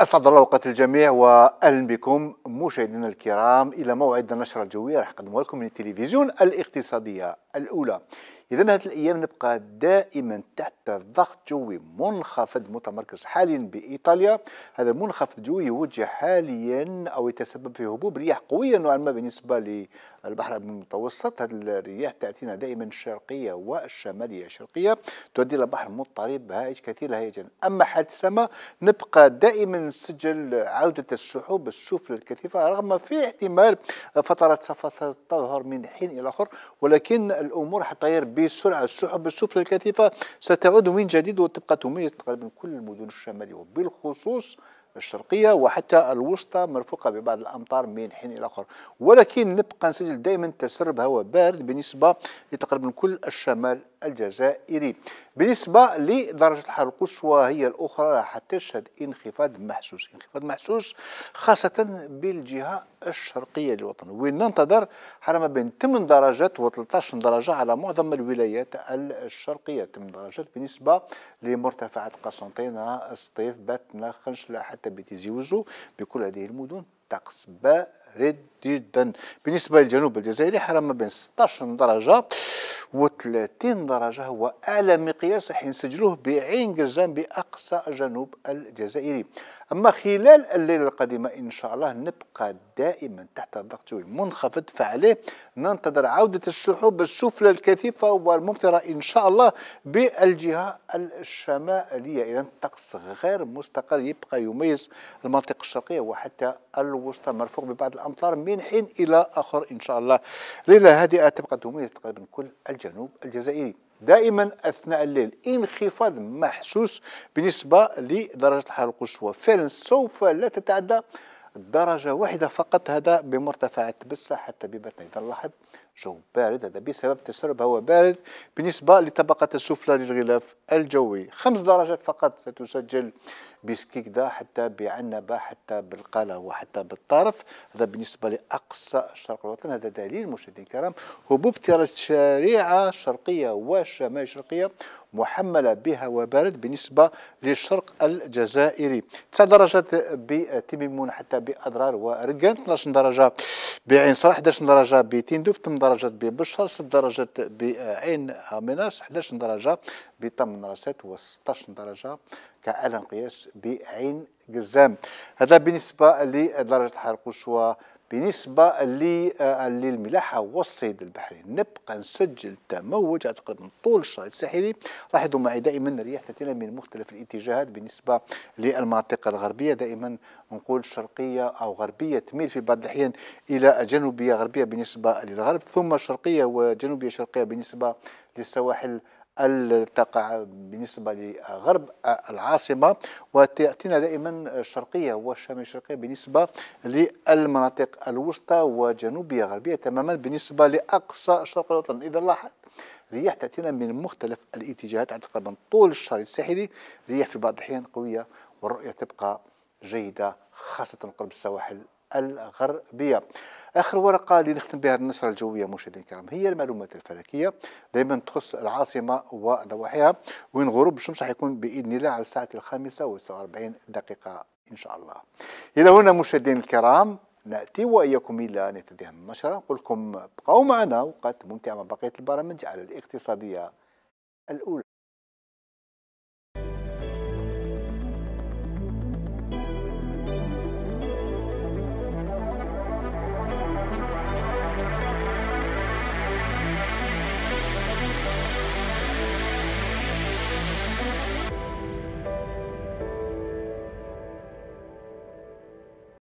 اسعد الله اوقات الجميع واهلا بكم مشاهدينا الكرام الى موعد النشره الجويه راح نقدمها لكم من التلفزيون الاقتصاديه الاولى اذا هذه الايام نبقى دائما تحت ضغط جوي منخفض متمركز حاليا بايطاليا هذا المنخفض الجوي يوجه حاليا او يتسبب في هبوب رياح قويه نوعا ما بالنسبه للبحر المتوسط هذه الرياح تاتينا دائما الشرقيه والشماليه الشرقيه تؤدي الى بحر مضطرب هائج كثير هائجا اما حالة السماء نبقى دائما نسجل عوده السحوب السفلى الكثيفه رغم في احتمال فترات سوف تظهر من حين الى اخر ولكن الامور حتغير بسرعة السحب السفلى الكثيفة ستعود من جديد وتبقى تميز تقريبا كل المدن الشمالية وبالخصوص الشرقية وحتى الوسطى مرفوقة ببعض الأمطار من حين إلى آخر ولكن نبقى نسجل دائما تسرب هواء بارد بالنسبة لتقريبا كل الشمال الجزائري بالنسبة لدرجة الحرارة القصوى هي الأخرى راح تشهد انخفاض محسوس انخفاض محسوس خاصة بالجهة الشرقية للوطن ننتظر على ما بين 8 درجات و 13 درجة على معظم الولايات الشرقية 8 درجات بالنسبة لمرتفعات قسنطينة الصيف باتنا خنشلة حتى وزو بكل هذه المدن طقس بارد جدا بالنسبة للجنوب الجزائري حرام ما بين 16 درجة 30 درجة هو أعلى مقياس حين سجلوه بعين قزان بأقصى جنوب الجزائري أما خلال الليلة القادمة إن شاء الله نبقى دائما تحت الضغط منخفض فعليه ننتظر عودة السحب السفلى الكثيفة والممطرة إن شاء الله بالجهة الشمالية إذا الطقس غير مستقر يبقى يميز المنطقة الشرقية وحتى الوسطى مرفوق ببعض الأمطار من حين إلى آخر إن شاء الله ليلة هادئة تبقى تميز تقريبا كل الجنوب الجزائري دائما اثناء الليل انخفاض محسوس بالنسبه لدرجه الحراره القصوى فعلا سوف لا تتعدى درجه واحده فقط هذا بمرتفعات بسه حتى بباتنا اذا لاحظ جو بارد هذا بسبب تسرب هواء بارد بالنسبة للطبقة السفلى للغلاف الجوي خمس درجات فقط ستسجل بسكيكدا حتى بعنبة حتى بالقلا وحتى بالطرف هذا بالنسبة لأقصى الشرق الوطني هذا دليل مشاهدينا الكرام هبوب تيارات الشريعة الشرقية والشمال الشرقية محملة بهواء بارد بالنسبة للشرق الجزائري 9 درجات بتيميمون حتى بأضرار ورقان 12 درجة بعين صلاح 11 درجة بتندوف 8 درجات ببشر 6 درجات بعين مناس 11 درجة بطم راسات و 16 درجة كألم قياس بعين قزام هذا بالنسبة لدرجة الحرق القصوى بالنسبه آه، للملاحه والصيد البحري نبقى نسجل تموج على تقريبا طول الشريط الساحلي لاحظوا معي دائما الرياح تاتينا من مختلف الاتجاهات بالنسبه للمنطقه الغربيه دائما نقول شرقيه او غربيه تميل في بعض الاحيان الى جنوبيه غربيه بالنسبه للغرب ثم شرقيه وجنوبيه شرقيه بالنسبه للسواحل تقع بالنسبة لغرب العاصمة وتأتينا دائما الشرقية والشمال الشرقية بالنسبة للمناطق الوسطى وجنوبية غربية تماما بالنسبة لأقصى شرق الوطن إذا لاحظت رياح تأتينا من مختلف الاتجاهات على تقريبا طول الشريط الساحلي رياح في بعض الأحيان قوية والرؤية تبقى جيدة خاصة قرب السواحل الغربية آخر ورقة لنختم بها النشرة الجوية مشاهدينا الكرام هي المعلومات الفلكية دائما تخص العاصمة وضواحيها وين غروب الشمس حيكون بإذن الله على الساعة الخامسة و46 دقيقة إن شاء الله إلى هنا مشاهدينا الكرام نأتي وإياكم إلى أن هذه النشرة نقول لكم بقوا معنا وقت ممتعة مع بقية البرامج على الاقتصادية الأولى